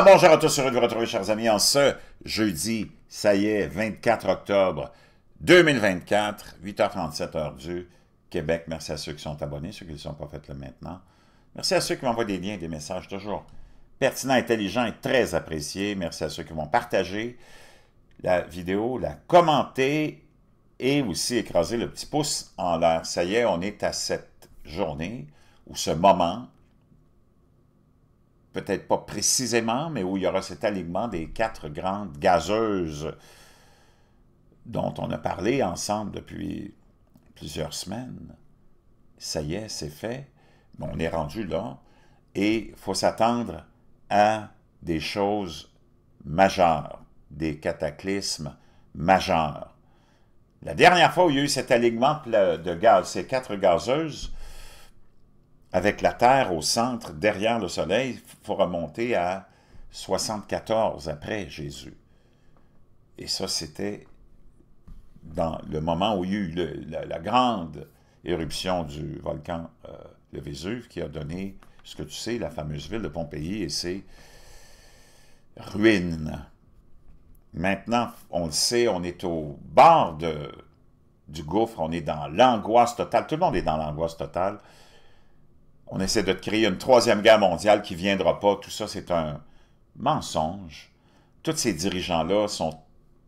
bonjour à tous, heureux de vous retrouver, chers amis, en ce jeudi, ça y est, 24 octobre 2024, 8h37 heure du Québec. Merci à ceux qui sont abonnés, ceux qui ne sont pas faits le maintenant. Merci à ceux qui m'envoient des liens, des messages, toujours pertinents, intelligents et très appréciés. Merci à ceux qui vont partager la vidéo, la commenter et aussi écraser le petit pouce en l'air. Ça y est, on est à cette journée ou ce moment peut-être pas précisément, mais où il y aura cet alignement des quatre grandes gazeuses dont on a parlé ensemble depuis plusieurs semaines. Ça y est, c'est fait. on est rendu là. Et il faut s'attendre à des choses majeures, des cataclysmes majeurs. La dernière fois où il y a eu cet alignement de gaz, ces quatre gazeuses, avec la Terre au centre, derrière le Soleil, il faut remonter à 74 après Jésus. Et ça, c'était dans le moment où il y a eu la, grande éruption du volcan euh, le Vésuve qui a donné ce que tu sais, la fameuse ville de Pompéi et ses ruines. Maintenant, on le sait, on est au bord du gouffre, on est dans l'angoisse totale. Tout le monde est dans l'angoisse totale on essaie de créer une troisième guerre mondiale qui ne viendra pas. Tout ça, c'est un mensonge. Tous ces dirigeants-là sont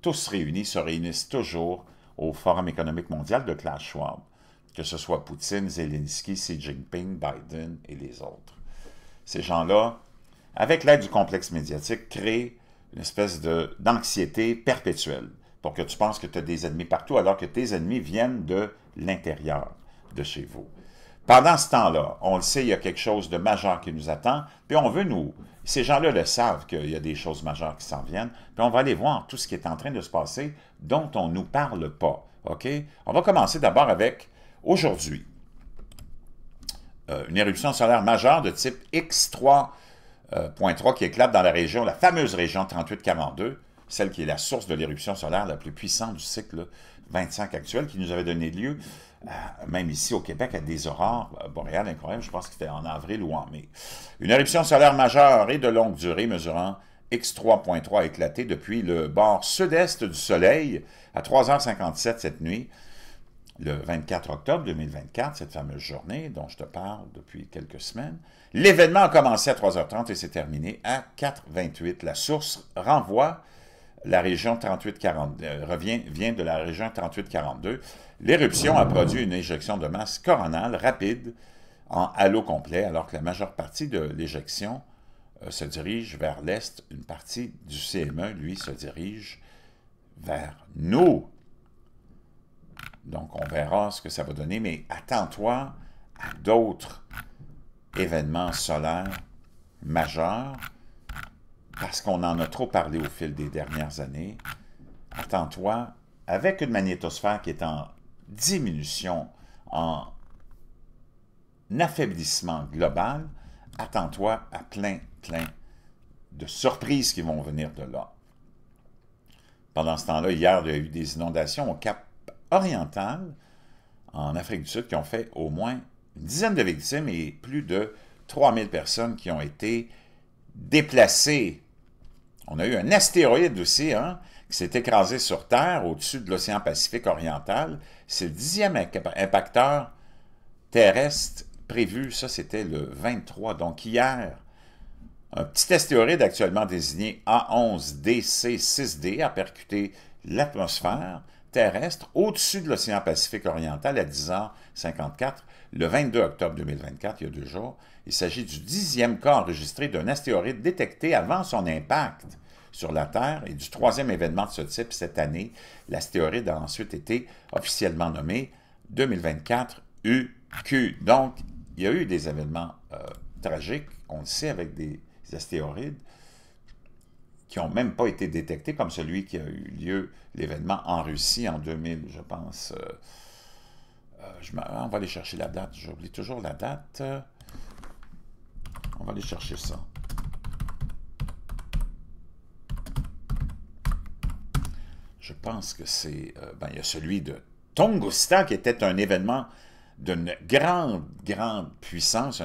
tous réunis, se réunissent toujours au Forum économique mondial de Klaus Schwab, que ce soit Poutine, Zelensky, Xi Jinping, Biden et les autres. Ces gens-là, avec l'aide du complexe médiatique, créent une espèce d'anxiété perpétuelle pour que tu penses que tu as des ennemis partout alors que tes ennemis viennent de l'intérieur de chez vous. Pendant ce temps-là, on le sait, il y a quelque chose de majeur qui nous attend, puis on veut nous... Ces gens-là le savent qu'il y a des choses majeures qui s'en viennent, puis on va aller voir tout ce qui est en train de se passer dont on ne nous parle pas, OK? On va commencer d'abord avec aujourd'hui. Euh, une éruption solaire majeure de type X3.3 euh, qui éclate dans la région, la fameuse région 3842, celle qui est la source de l'éruption solaire la plus puissante du cycle 25 actuel, qui nous avait donné lieu euh, même ici au Québec, à des aurores euh, boréales incroyables, je pense que c'était en avril ou en mai. Une éruption solaire majeure et de longue durée mesurant X3.3 a éclaté depuis le bord sud-est du Soleil à 3h57 cette nuit, le 24 octobre 2024, cette fameuse journée dont je te parle depuis quelques semaines. L'événement a commencé à 3h30 et s'est terminé à 4h28. La source renvoie la région 38 euh, revient, vient de la région 38 L'éruption a produit une éjection de masse coronale rapide en halo complet, alors que la majeure partie de l'éjection euh, se dirige vers l'est. Une partie du CME, lui, se dirige vers nous. Donc, on verra ce que ça va donner, mais attends-toi à d'autres événements solaires majeurs parce qu'on en a trop parlé au fil des dernières années, attends-toi, avec une magnétosphère qui est en diminution, en affaiblissement global, attends-toi à plein, plein de surprises qui vont venir de là. Pendant ce temps-là, hier, il y a eu des inondations au Cap Oriental, en Afrique du Sud, qui ont fait au moins une dizaine de victimes et plus de 3000 personnes qui ont été déplacées on a eu un astéroïde aussi, hein, qui s'est écrasé sur Terre au-dessus de l'océan Pacifique oriental. C'est le dixième impacteur terrestre prévu. Ça, c'était le 23, donc hier. Un petit astéroïde actuellement désigné A11DC6D a percuté l'atmosphère terrestre au-dessus de l'océan Pacifique oriental à 10h54, le 22 octobre 2024, il y a deux jours, il s'agit du dixième cas enregistré d'un astéroïde détecté avant son impact sur la Terre et du troisième événement de ce type cette année. L'astéroïde a ensuite été officiellement nommé 2024 UQ. Donc, il y a eu des événements euh, tragiques, on le sait, avec des astéroïdes qui n'ont même pas été détectés, comme celui qui a eu lieu, l'événement en Russie en 2000, je pense. Euh, euh, on va aller chercher la date, j'oublie toujours la date. On va aller chercher ça. Je pense que c'est... Euh, ben, il y a celui de Tunguska, qui était un événement d'une grande, grande puissance.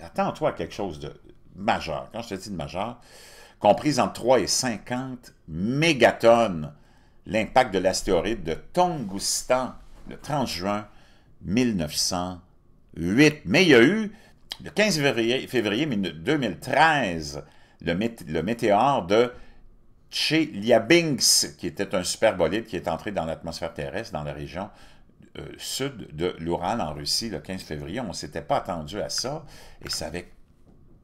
Attends-toi à quelque chose de majeur. Quand je te dis de majeur, comprise entre 3 et 50 mégatonnes, l'impact de l'astéroïde de Tunguska le 30 juin 1908. Mais il y a eu le 15 février, 2013, le, météore de Chelyabinsk, qui était un superbolide qui est entré dans l'atmosphère terrestre dans la région euh, sud de l'Oural en Russie le 15 février. On ne s'était pas attendu à ça et ça avait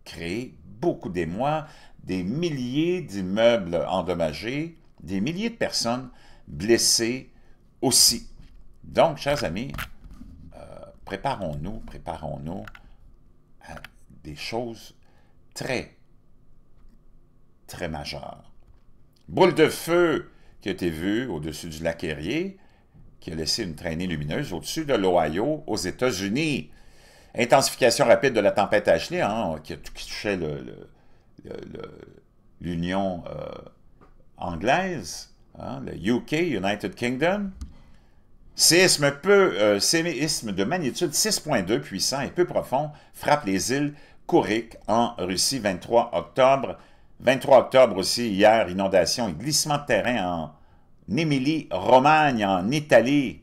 créé beaucoup d'émoi, des milliers d'immeubles endommagés, des milliers de personnes blessées aussi. Donc, chers amis, euh, préparons-nous, préparons-nous des choses très, très majeures. Boule de feu qui a été vue au-dessus du lac Erie, qui a laissé une traînée lumineuse au-dessus de l'Ohio aux États-Unis. Intensification rapide de la tempête Ashley, hein, qui, touchait l'Union euh, anglaise, hein, le UK, United Kingdom. Séisme, peu, euh, séisme de magnitude 6.2 puissant et peu profond frappe les îles Kourik en Russie, 23 octobre. 23 octobre aussi, hier, inondation et glissement de terrain en Émilie-Romagne, en Italie.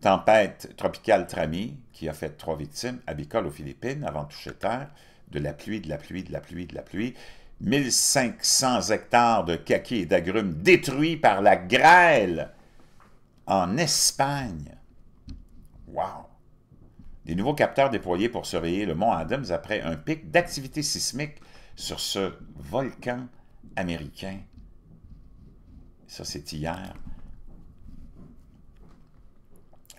Tempête tropicale Trami, qui a fait trois victimes, à aux Philippines, avant de toucher terre, de la pluie, de la pluie, de la pluie, de la pluie. 1500 hectares de kakis et d'agrumes détruits par la grêle en Espagne. Wow! Des nouveaux capteurs déployés pour surveiller le mont Adams après un pic d'activité sismique sur ce volcan américain. Ça, c'est hier.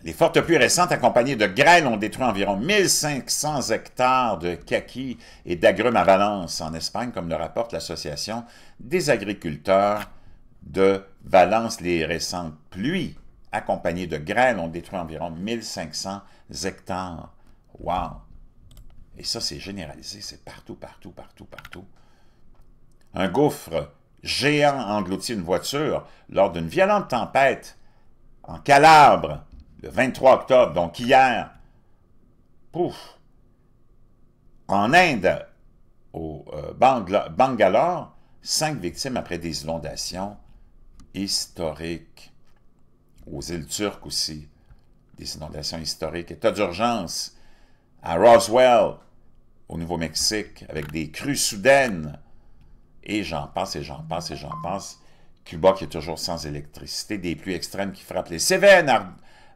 Les fortes pluies récentes accompagnées de grêle ont détruit environ 1500 hectares de kakis et d'agrumes à Valence, en Espagne, comme le rapporte l'Association des agriculteurs de Valence. Les récentes pluies accompagnés de graines ont détruit environ 1500 hectares. Wow! Et ça, c'est généralisé, c'est partout, partout, partout, partout. Un gouffre géant engloutit une voiture lors d'une violente tempête en Calabre, le 23 octobre, donc hier. Pouf! En Inde, au euh, Bangalore, cinq victimes après des inondations historiques aux îles Turques aussi, des inondations historiques, état d'urgence à Roswell, au Nouveau-Mexique, avec des crues soudaines, et j'en passe, et j'en passe, et j'en passe. Cuba qui est toujours sans électricité, des pluies extrêmes qui frappent les Cévennes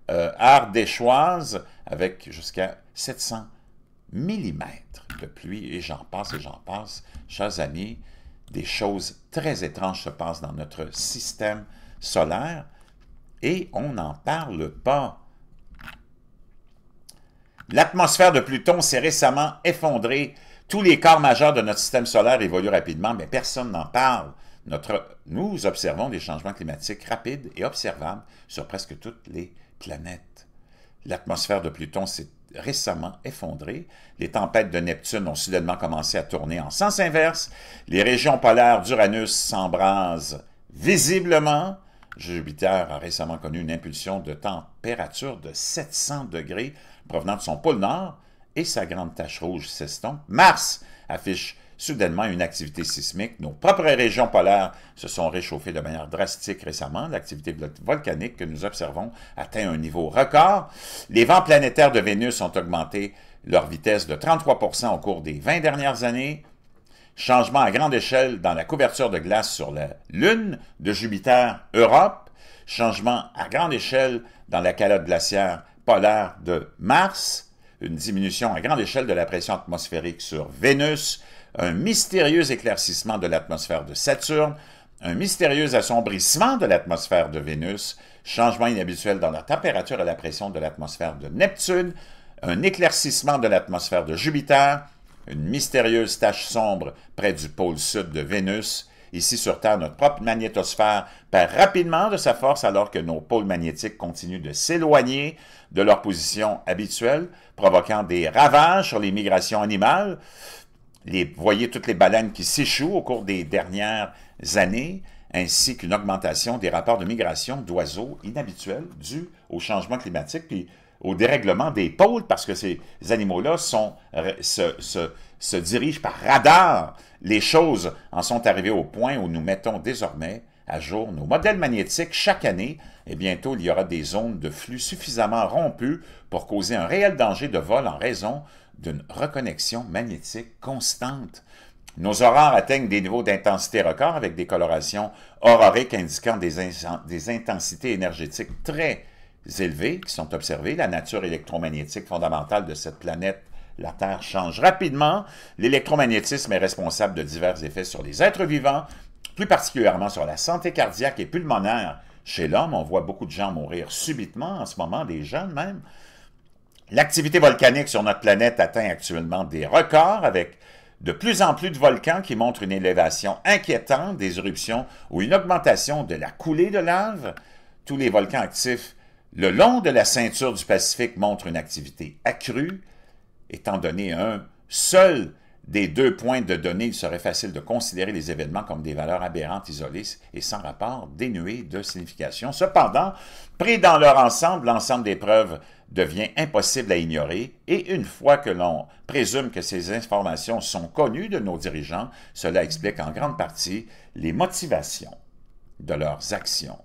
euh, ardéchoises, avec jusqu'à 700 mm de pluie, et j'en passe, et j'en passe. Chers amis, des choses très étranges se passent dans notre système solaire et on n'en parle pas. L'atmosphère de Pluton s'est récemment effondrée. Tous les corps majeurs de notre système solaire évoluent rapidement, mais personne n'en parle. nous observons des changements climatiques rapides et observables sur presque toutes les planètes. L'atmosphère de Pluton s'est récemment effondrée. Les tempêtes de Neptune ont soudainement commencé à tourner en sens inverse. Les régions polaires d'Uranus s'embrasent visiblement. Jupiter a récemment connu une impulsion de température de 700 degrés provenant de son pôle nord et sa grande tache rouge s'estompe. Mars affiche soudainement une activité sismique. Nos propres régions polaires se sont réchauffées de manière drastique récemment. L'activité volcanique que nous observons atteint un niveau record. Les vents planétaires de Vénus ont augmenté leur vitesse de 33 au cours des 20 dernières années changement à grande échelle dans la couverture de glace sur la Lune de Jupiter Europe, changement à grande échelle dans la calotte glaciaire polaire de Mars, une diminution à grande échelle de la pression atmosphérique sur Vénus, un mystérieux éclaircissement de l'atmosphère de Saturne, un mystérieux assombrissement de l'atmosphère de Vénus, changement inhabituel dans la température et la pression de l'atmosphère de Neptune, un éclaircissement de l'atmosphère de Jupiter, une mystérieuse tache sombre près du pôle sud de Vénus. Ici sur Terre, notre propre magnétosphère perd rapidement de sa force alors que nos pôles magnétiques continuent de s'éloigner de leur position habituelle, provoquant des ravages sur les migrations animales. Les, voyez toutes les baleines qui s'échouent au cours des dernières années, ainsi qu'une augmentation des rapports de migration d'oiseaux inhabituels dus au changement climatique. Puis au dérèglement des pôles parce que ces animaux-là euh, se, se, se, dirigent par radar. Les choses en sont arrivées au point où nous mettons désormais à jour nos modèles magnétiques chaque année et bientôt il y aura des zones de flux suffisamment rompues pour causer un réel danger de vol en raison d'une reconnexion magnétique constante. Nos aurores atteignent des niveaux d'intensité record avec des colorations auroriques indiquant des, des intensités énergétiques très élevés qui sont observés. La nature électromagnétique fondamentale de cette planète, la Terre, change rapidement. L'électromagnétisme est responsable de divers effets sur les êtres vivants, plus particulièrement sur la santé cardiaque et pulmonaire chez l'homme. On voit beaucoup de gens mourir subitement en ce moment, des jeunes même. L'activité volcanique sur notre planète atteint actuellement des records avec de plus en plus de volcans qui montrent une élévation inquiétante des éruptions ou une augmentation de la coulée de lave. Tous les volcans actifs le long de la ceinture du Pacifique montre une activité accrue, étant donné un seul des deux points de données, il serait facile de considérer les événements comme des valeurs aberrantes, isolées et sans rapport, dénuées de signification. Cependant, pris dans leur ensemble, l'ensemble des preuves devient impossible à ignorer et une fois que l'on présume que ces informations sont connues de nos dirigeants, cela explique en grande partie les motivations de leurs actions.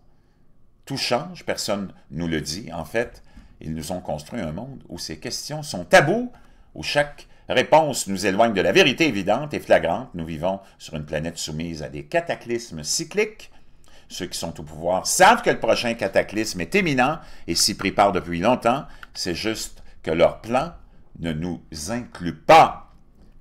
Tout change, personne nous le dit. En fait, ils nous ont construit un monde où ces questions sont tabous, où chaque réponse nous éloigne de la vérité évidente et flagrante. Nous vivons sur une planète soumise à des cataclysmes cycliques. Ceux qui sont au pouvoir savent que le prochain cataclysme est imminent et s'y préparent depuis longtemps. C'est juste que leur plan ne nous inclut pas.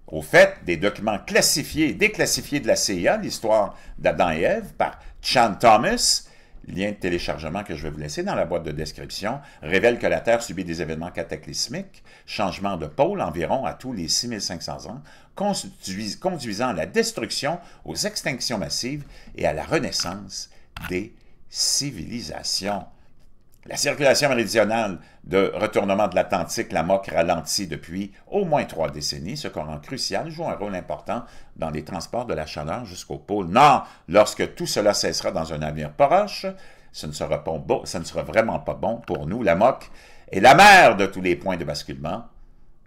Au fait, des documents classifiés et déclassifiés de la CIA, l'histoire d'Adam et Ève, par Chan Thomas, lien de téléchargement que je vais vous laisser dans la boîte de description, révèle que la Terre subit des événements cataclysmiques, changement de pôle environ à tous les 6500 ans, conduisant à la destruction, aux extinctions massives et à la renaissance des civilisations. La circulation méridionale de retournement de l'Atlantique, la MOC, ralentit depuis au moins trois décennies, ce courant crucial joue un rôle important dans les transports de la chaleur jusqu'au pôle Nord. Lorsque tout cela cessera dans un avenir proche, ce ne sera, pas ce ne sera vraiment pas bon pour nous. La MOC est la mère de tous les points de basculement.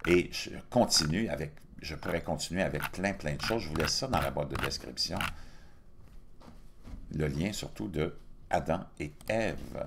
Et je continue avec, je pourrais continuer avec plein, plein de choses. Je vous laisse ça dans la boîte de description. Le lien surtout de Adam et Ève.